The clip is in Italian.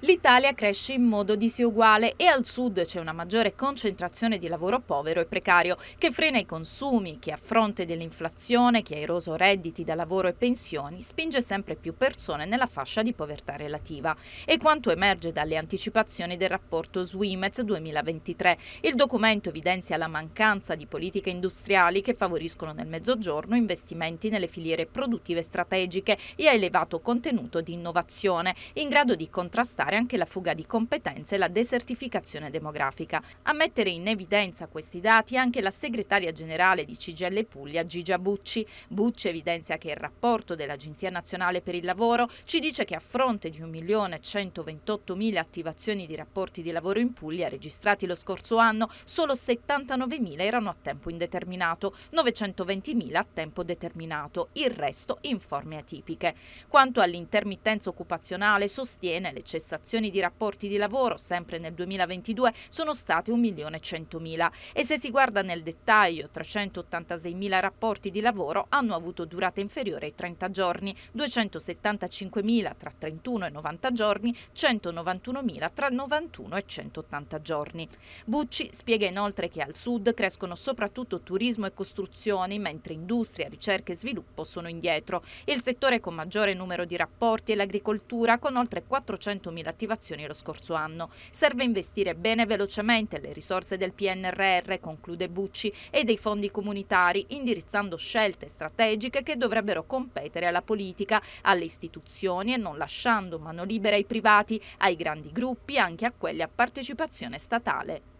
L'Italia cresce in modo disuguale e al sud c'è una maggiore concentrazione di lavoro povero e precario che frena i consumi, che a fronte dell'inflazione, che ha eroso redditi da lavoro e pensioni, spinge sempre più persone nella fascia di povertà relativa. E quanto emerge dalle anticipazioni del rapporto SWIMEZ 2023, il documento evidenzia la mancanza di politiche industriali che favoriscono nel mezzogiorno investimenti nelle filiere produttive strategiche e a elevato contenuto di innovazione, in grado di contrastare affrontare anche la fuga di competenze e la desertificazione demografica. A mettere in evidenza questi dati anche la segretaria generale di CGL Puglia, Gigia Bucci. Bucci evidenzia che il rapporto dell'Agenzia Nazionale per il Lavoro ci dice che a fronte di 1.128.000 attivazioni di rapporti di lavoro in Puglia registrati lo scorso anno, solo 79.000 erano a tempo indeterminato, 920.000 a tempo determinato, il resto in forme atipiche. Quanto all'intermittenza occupazionale sostiene le cessazioni cessazioni di rapporti di lavoro, sempre nel 2022, sono state 1.100.000 e se si guarda nel dettaglio 386.000 rapporti di lavoro hanno avuto durata inferiore ai 30 giorni, 275.000 tra 31 e 90 giorni, 191.000 tra 91 e 180 giorni. Bucci spiega inoltre che al sud crescono soprattutto turismo e costruzioni, mentre industria, ricerca e sviluppo sono indietro. Il settore con maggiore numero di rapporti è l'agricoltura, con oltre 400.000 400.000 attivazioni lo scorso anno. Serve investire bene e velocemente le risorse del PNRR, conclude Bucci, e dei fondi comunitari, indirizzando scelte strategiche che dovrebbero competere alla politica, alle istituzioni e non lasciando mano libera ai privati, ai grandi gruppi, anche a quelli a partecipazione statale.